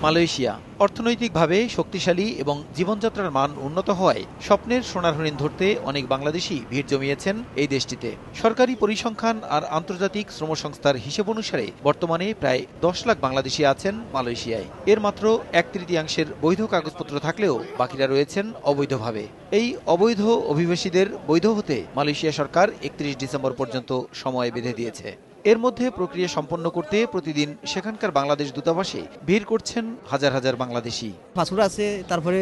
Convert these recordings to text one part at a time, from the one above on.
马来西亚。অর্থনৈতিকভাবে শক্তিশালী এবং জীবনযাত্রার মান উন্নত হওয়ায় স্বপ্নের সোনার হরিণ ধরতে অনেক বাংলাদেশি ভিড় জমিয়েছেন এই দেশটিতে সরকারি পরিসংখ্যান আর আন্তর্জাতিক শ্রম সংস্থার হিসেব অনুসারে বর্তমানে প্রায় দশ লাখ বাংলাদেশি আছেন মালয়েশিয়ায় এর মাত্র এক তৃতীয়াংশের বৈধ কাগজপত্র থাকলেও বাকিরা রয়েছেন অবৈধভাবে এই অবৈধ অভিবাসীদের বৈধ হতে মালয়েশিয়া সরকার একত্রিশ ডিসেম্বর পর্যন্ত সময় বেঁধে দিয়েছে এর মধ্যে প্রক্রিয়া সম্পন্ন করতে প্রতিদিন সেখানকার বাংলাদেশ দূতাবাসে ভিড় করছেন হাজার হাজার বাংলাদেশি পাসপোর্ট আছে তারপরে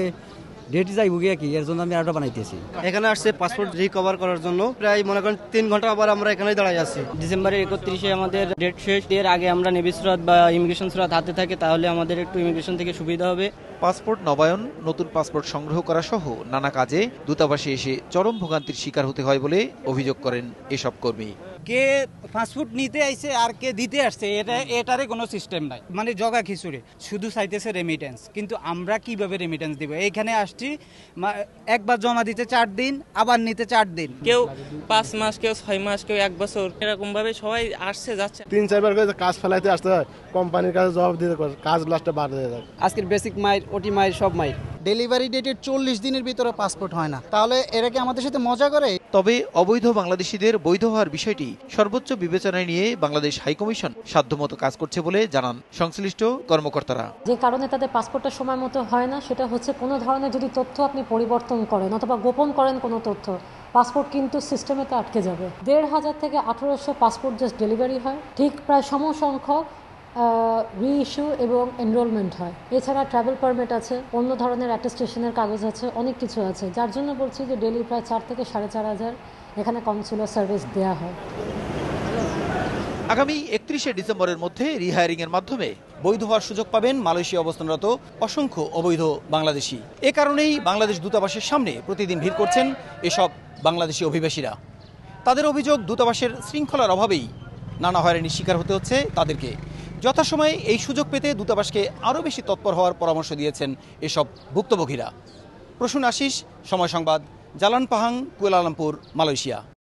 ডেট যাই গিয়ে কি এর জন্য আমি আরো বানাইতেছি এখানে আসছে পাসপোর্ট রিকভার করার জন্য প্রায় মনে করেন তিন ঘন্টা আবার আমরা এখানে দাঁড়াই আছি ডিসেম্বরের একত্রিশে আমাদের ডেট শেষ এর আগে আমরা নেভি বা ইমিগ্রেশন সুরাত হাতে থাকে তাহলে আমাদের একটু ইমিগ্রেশন থেকে সুবিধা হবে পাসপোর্ট নবায়ন নতুন পাসপোর্ট সংগ্রহ করা সহ নানা কাজে দূতাবাসে এসে চরম ভোগান্তির শিকার হতে হয় বলে অভিযোগ করেন এসব কর্মী কে পাসপোর্ট নিতে আইছে আর কে দিতে আসছে এটা এটারে কোনো সিস্টেম নাই মানে জগা খিচুড়ি শুধু চাইতেছে রেমিটেন্স কিন্তু আমরা কিভাবে রেমিটেন্স দিব এখানে আসতে জিএসটি একবার জমা দিতে চার দিন আবার নিতে চার দিন কেউ পাঁচ মাস কেউ ছয় মাস কেউ এক বছর এরকম ভাবে সবাই আসছে যাচ্ছে তিন চারবার করে কাজ ফেলাইতে আসতে হয় কোম্পানির কাছে জবাব দিতে কাজ লাস্টে বাড়তে যায় আজকের বেসিক মাইর ওটি মাইর সব মাইর ডেলিভারি ডেটের চল্লিশ দিনের ভিতরে পাসপোর্ট হয় না তাহলে এরা কি আমাদের সাথে মজা করে তবে অবৈধ বাংলাদেশিদের বৈধ হওয়ার বিষয়টি সর্বোচ্চ বিবেচনায় নিয়ে বাংলাদেশ হাইকমিশন সাধ্যমতো কাজ করছে বলে জানান সংশ্লিষ্ট কর্মকর্তারা যে কারণে তাদের পাসপোর্টটা সময় মতো হয় না সেটা হচ্ছে কোনো ধরনের যদি তথ্য আপনি পরিবর্তন করেন অথবা গোপন করেন কোনো তথ্য পাসপোর্ট কিন্তু সিস্টেমে তো আটকে যাবে দেড় হাজার থেকে আঠারোশো পাসপোর্ট জাস্ট ডেলিভারি হয় ঠিক প্রায় সমসংখ্যক রিইস্যু এবং এনরোলমেন্ট হয় এছাড়া ট্রাভেল পারমিট আছে অন্য ধরনের অ্যাটেস্টেশনের কাগজ আছে অনেক কিছু আছে যার জন্য বলছি যে ডেলি প্রায় চার থেকে সাড়ে চার হাজার এখানে কনসুলার সার্ভিস দেওয়া হয় আগামী একত্রিশে ডিসেম্বরের মধ্যে রিহায়ারিং এর মাধ্যমে বৈধ হওয়ার সুযোগ পাবেন মালয়েশিয়া অবস্থানরত অসংখ্য অবৈধ বাংলাদেশি এ কারণেই বাংলাদেশ দূতাবাসের সামনে প্রতিদিন ভিড় করছেন এসব বাংলাদেশি অভিবাসীরা তাদের অভিযোগ দূতাবাসের শৃঙ্খলার অভাবেই নানা হয়রানির শিকার হতে হচ্ছে তাদেরকে যথাসময়ে এই সুযোগ পেতে দূতাবাসকে আরও বেশি তৎপর হওয়ার পরামর্শ দিয়েছেন এসব ভুক্তভোগীরা প্রসূন আশিস সময় সংবাদ জালান পাহাং কুয়ালালামপুর মালয়েশিয়া